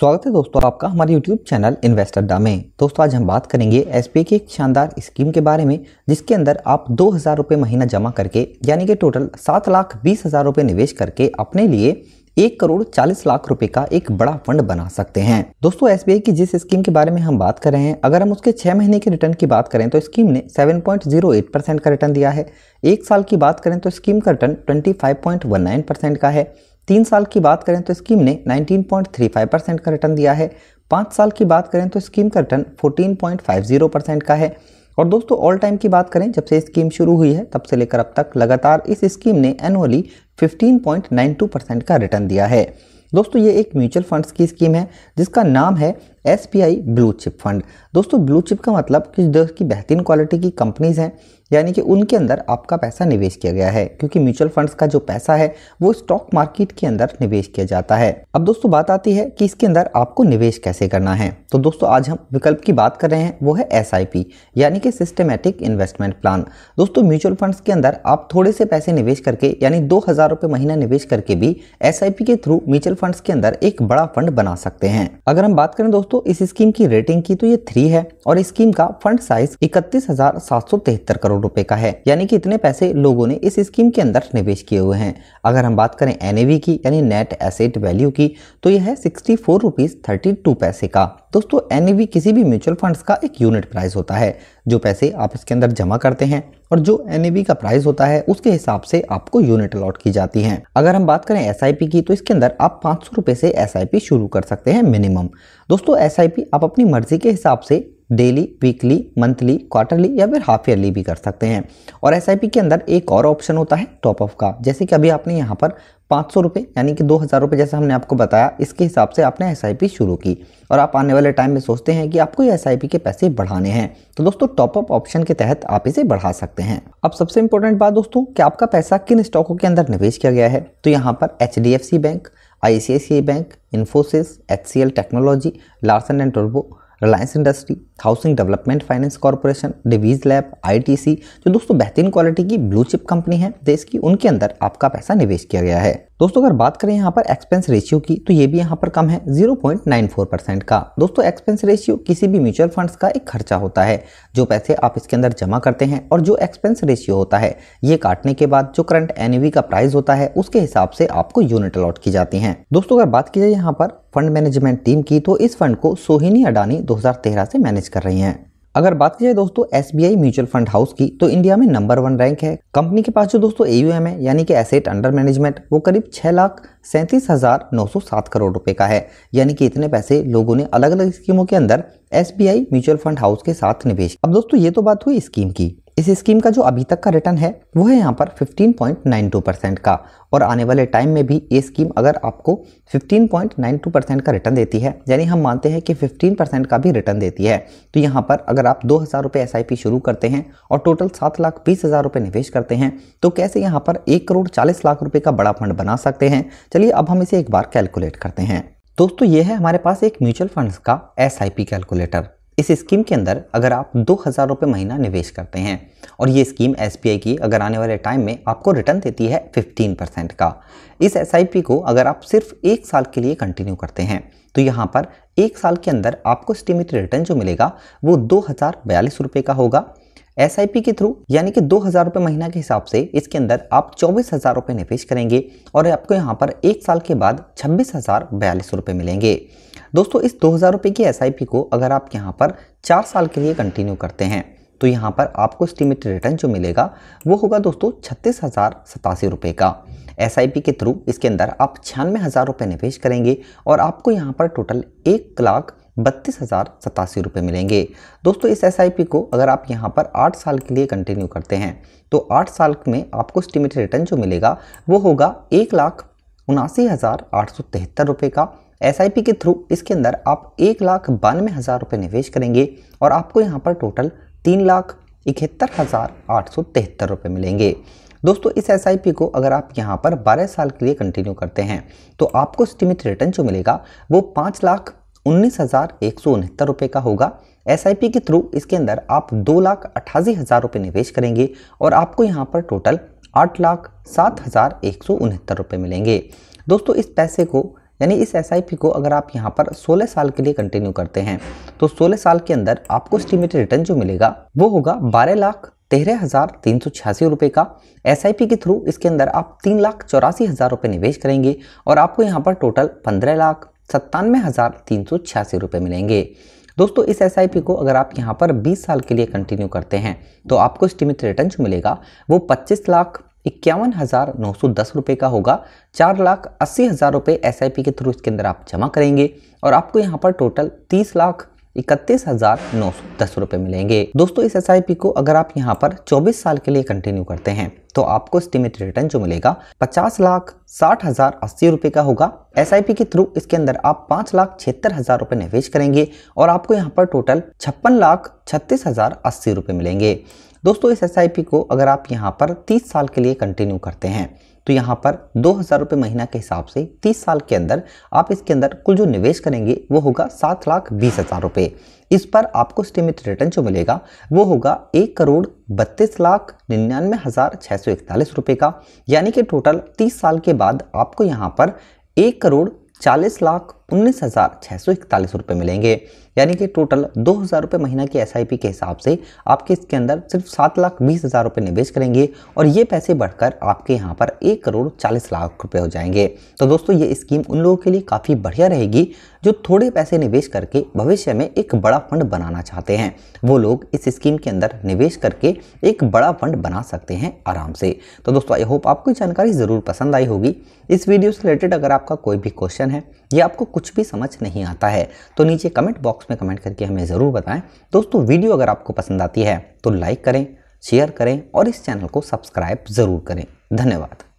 स्वागत है दोस्तों आपका हमारे YouTube चैनल इन्वेस्टर डा में दोस्तों आज हम बात करेंगे एस की एक शानदार स्कीम के बारे में जिसके अंदर आप दो हज़ार रुपये महीना जमा करके यानी कि टोटल सात लाख बीस हज़ार रुपये निवेश करके अपने लिए एक करोड़ चालीस लाख रुपए का एक बड़ा फंड बना सकते हैं दोस्तों एस की जिस स्कीम के बारे में हम बात कर रहे हैं अगर हम उसके छह महीने के रिटर्न की बात करें तो स्कीम ने 7.08 परसेंट का रिटर्न दिया है एक साल की बात करें तो स्कीम का रिटर्न 25.19 परसेंट का है तीन साल की बात करें तो स्कीम ने 19.35 परसेंट का रिटर्न दिया है पाँच साल की बात करें तो स्कीम का रिटर्न 14.50 परसेंट का है और दोस्तों ऑल टाइम की बात करें जब से स्कीम शुरू हुई है तब से लेकर अब तक लगातार इस स्कीम ने एनुअली 15.92 परसेंट का रिटर्न दिया है दोस्तों ये एक म्यूचुअल फंड्स की स्कीम है जिसका नाम है एस ब्लू चिप फंड दोस्तों ब्लू चिप का मतलब किस देश की बेहतरीन क्वालिटी की कंपनीज़ हैं यानी कि उनके अंदर आपका पैसा निवेश किया गया है क्योंकि म्यूचुअल फंड्स का जो पैसा है वो स्टॉक मार्केट के अंदर निवेश किया जाता है अब दोस्तों बात आती है कि इसके अंदर आपको निवेश कैसे करना है तो दोस्तों आज हम विकल्प की बात कर रहे हैं वो है एस यानी कि सिस्टमेटिक इन्वेस्टमेंट प्लान दोस्तों म्यूचुअल फंड्स के अंदर आप थोड़े से पैसे निवेश करके यानी दो हजार महीना निवेश करके भी एस के थ्रू म्यूचुअल फंड्स के अंदर एक बड़ा फंड बना सकते हैं अगर हम बात करें दोस्तों दोस्तों इस स्कीम की रेटिंग की तो ये थ्री है और स्कीम का फंड साइज इकतीस हजार सात सौ तिहत्तर करोड़ रुपए का है यानी कि इतने पैसे लोगों ने इस स्कीम के अंदर निवेश किए हुए हैं अगर हम बात करें एनएवी की यानी नेट एसेट वैल्यू की तो यह है sixty four rupees thirty two पैसे का दोस्तों एनएवी किसी भी म्यूचुअल फंड का एक यूनिट प्राइस होता है जो पैसे आप इसके अंदर जमा करते हैं और जो एन का प्राइस होता है उसके हिसाब से आपको यूनिट अलॉट की जाती हैं अगर हम बात करें एस की तो इसके अंदर आप पाँच सौ से एस शुरू कर सकते हैं मिनिमम दोस्तों एस आप अपनी मर्जी के हिसाब से डेली वीकली मंथली क्वार्टरली या फिर हाफ ईयरली भी कर सकते हैं और एस के अंदर एक और ऑप्शन होता है टॉपअप का जैसे कि अभी आपने यहाँ पर पाँच सौ रुपये यानी कि दो हज़ार रुपये जैसे हमने आपको बताया इसके हिसाब से आपने एस शुरू की और आप आने वाले टाइम में सोचते हैं कि आपको ये एस के पैसे बढ़ाने हैं तो दोस्तों टॉपअप ऑप्शन के तहत आप इसे बढ़ा सकते हैं अब सबसे इंपॉर्टेंट बात दोस्तों कि आपका पैसा किन स्टॉकों के अंदर निवेश किया गया है तो यहाँ पर H bank I bank Infosys H C technology Larsen and टर्बो Reliance industry housing development finance corporation Divi's lab ITC जो दोस्तों बेहतरीन क्वालिटी की ब्लू चिप कंपनी है देश की उनके अंदर आपका पैसा निवेश किया गया है दोस्तों अगर बात करें यहाँ पर एक्सपेंस रेशियो की तो ये भी यहाँ पर कम है 0.94 परसेंट का दोस्तों एक्सपेंस रेशियो किसी भी म्यूचुअल फंड्स का एक खर्चा होता है जो पैसे आप इसके अंदर जमा करते हैं और जो एक्सपेंस रेशियो होता है ये काटने के बाद जो करंट एन का प्राइस होता है उसके हिसाब से आपको यूनिट अलॉट की जाती है दोस्तों अगर बात की जाए यहाँ पर फंड मैनेजमेंट टीम की तो इस फंड को सोहिनी अडानी दो से मैनेज कर रही हैं अगर बात की जाए दोस्तों S B I mutual fund house की तो इंडिया में नंबर वन रैंक है कंपनी के पास जो दोस्तों ए है यानी कि एसेट अंडर मैनेजमेंट वो करीब छः लाख सैंतीस हज़ार नौ सौ सात करोड़ रुपए का है यानी कि इतने पैसे लोगों ने अलग अलग स्कीमों के अंदर S B I mutual fund house के साथ निवेश अब दोस्तों ये तो बात हुई स्कीम की इस स्कीम का जो अभी तक का रिटर्न है वो है यहाँ पर 15.92 परसेंट का और आने वाले टाइम में भी ये स्कीम अगर आपको 15.92 परसेंट का रिटर्न देती है यानी हम मानते हैं कि 15 परसेंट का भी रिटर्न देती है तो यहाँ पर अगर आप दो हज़ार रुपये एस शुरू करते हैं और टोटल सात लाख बीस हज़ार रुपये निवेश करते हैं तो कैसे यहाँ पर एक करोड़ चालीस लाख रुपये का बड़ा फंड बना सकते हैं चलिए अब हम इसे एक बार कैलकुलेट करते हैं दोस्तों ये है हमारे पास एक म्यूचुअल फंड्स का एस कैलकुलेटर इस स्कीम के अंदर अगर आप दो हज़ार रुपये महीना निवेश करते हैं और ये स्कीम एस की अगर आने वाले टाइम में आपको रिटर्न देती है फिफ्टीन परसेंट का इस एस को अगर आप सिर्फ एक साल के लिए कंटिन्यू करते हैं तो यहाँ पर एक साल के अंदर आपको स्टीमेट रिटर्न जो मिलेगा वो दो हज़ार बयालीस रुपये का होगा एस के थ्रू यानी कि दो हज़ार रुपये महीना के हिसाब से इसके अंदर आप चौबीस हज़ार रुपये निवेश करेंगे और आपको यहाँ पर एक साल के बाद छब्बीस हज़ार बयालीस रुपये मिलेंगे दोस्तों इस दो हज़ार रुपये की एस को अगर आप यहाँ पर चार साल के लिए कंटिन्यू करते हैं तो यहाँ पर आपको एस्टिमेटेड रिटर्न जो मिलेगा वो होगा दोस्तों छत्तीस हज़ार सतासी रुपये का एस के थ्रू इसके अंदर आप छियानवे हज़ार रुपये निवेश करेंगे और आपको यहाँ पर टोटल एक लाख बत्तीस हज़ार सतासी रुपये मिलेंगे दोस्तों इस एस को अगर आप यहाँ पर आठ साल के लिए कंटिन्यू करते हैं तो आठ साल में आपको स्टीमेटेड रिटर्न जो मिलेगा वो होगा एक लाख उनासी हज़ार आठ सौ तिहत्तर रुपये का एस के थ्रू इसके अंदर आप एक लाख बानवे हज़ार रुपये निवेश करेंगे और आपको यहाँ पर टोटल तीन लाख इकहत्तर हज़ार आठ सौ तिहत्तर रुपये मिलेंगे दोस्तों इस एस को अगर आप यहाँ पर बारह साल के लिए कंटिन्यू करते हैं तो आपको स्टीमित रिटर्न जो मिलेगा वो पाँच लाख उन्नीस हज़ार एक सौ उनहत्तर रुपये का होगा एस के थ्रू इसके अंदर आप दो लाख अट्ठासी हज़ार रुपये निवेश करेंगे और आपको यहाँ पर टोटल आठ लाख सात हज़ार एक सौ उनहत्तर रुपये मिलेंगे दोस्तों इस पैसे को यानी इस एस को अगर आप यहाँ पर 16 साल के लिए कंटिन्यू करते हैं तो 16 साल के अंदर आपको एस्टिमेटेड रिटर्न जो मिलेगा वो होगा बारह लाख तेरह हज़ार तीन सौ छियासी रुपये का एस के थ्रू इसके अंदर आप तीन लाख चौरासी हज़ार रुपये निवेश करेंगे और आपको यहाँ पर टोटल पंद्रह लाख सत्तानवे हज़ार तीन सौ छियासी रुपये मिलेंगे दोस्तों इस एस को अगर आप यहाँ पर 20 साल के लिए कंटिन्यू करते हैं तो आपको स्टीमित रिटर्न जो मिलेगा वो पच्चीस लाख इक्यावन हज़ार नौ सौ दस रुपये का होगा चार लाख अस्सी हज़ार रुपये एस के थ्रू इसके अंदर आप जमा करेंगे और आपको यहाँ पर टोटल तीस लाख इकतीस हजार नौ सौ दस रुपए मिलेंगे दोस्तों इस एस को अगर आप यहाँ पर 24 साल के लिए कंटिन्यू करते हैं तो आपको एस्टिमेट रिटर्न जो मिलेगा पचास लाख साठ हजार अस्सी रुपए का होगा एस के थ्रू इसके अंदर आप पांच लाख छिहत्तर हजार रुपए निवेश करेंगे और आपको यहाँ पर टोटल छप्पन लाख छत्तीस हजार अस्सी रुपए मिलेंगे दोस्तों इस एस को अगर आप यहाँ पर तीस साल के लिए कंटिन्यू करते हैं तो यहाँ पर दो हज़ार रुपये महीना के हिसाब से तीस साल के अंदर आप इसके अंदर कुल जो निवेश करेंगे वो होगा सात लाख बीस हज़ार रुपये इस पर आपको स्टीमित रिटर्न जो मिलेगा वो होगा एक करोड़ बत्तीस लाख निन्यानवे हज़ार छः सौ इकतालीस रुपये का यानी कि टोटल तीस साल के बाद आपको यहाँ पर एक करोड़ चालीस लाख उन्नीस हज़ार सौ इकतालीस मिलेंगे यानी कि टोटल दो हज़ार रुपये महीना की एस के हिसाब से आपके इसके अंदर सिर्फ सात लाख बीस हज़ार रुपये निवेश करेंगे और ये पैसे बढ़कर आपके यहाँ पर एक करोड़ चालीस लाख रुपए हो जाएंगे तो दोस्तों ये स्कीम उन लोगों के लिए काफ़ी बढ़िया रहेगी जो थोड़े पैसे निवेश करके भविष्य में एक बड़ा फंड बनाना चाहते हैं वो लोग इस स्कीम के अंदर निवेश करके एक बड़ा फंड बना सकते हैं आराम से तो दोस्तों आई होप आपको जानकारी ज़रूर पसंद आई होगी इस वीडियो से रिलेटेड अगर आपका कोई भी क्वेश्चन है या आपको कुछ भी समझ नहीं आता है तो नीचे कमेंट बॉक्स में कमेंट करके हमें ज़रूर बताएं दोस्तों वीडियो अगर आपको पसंद आती है तो लाइक करें शेयर करें और इस चैनल को सब्सक्राइब ज़रूर करें धन्यवाद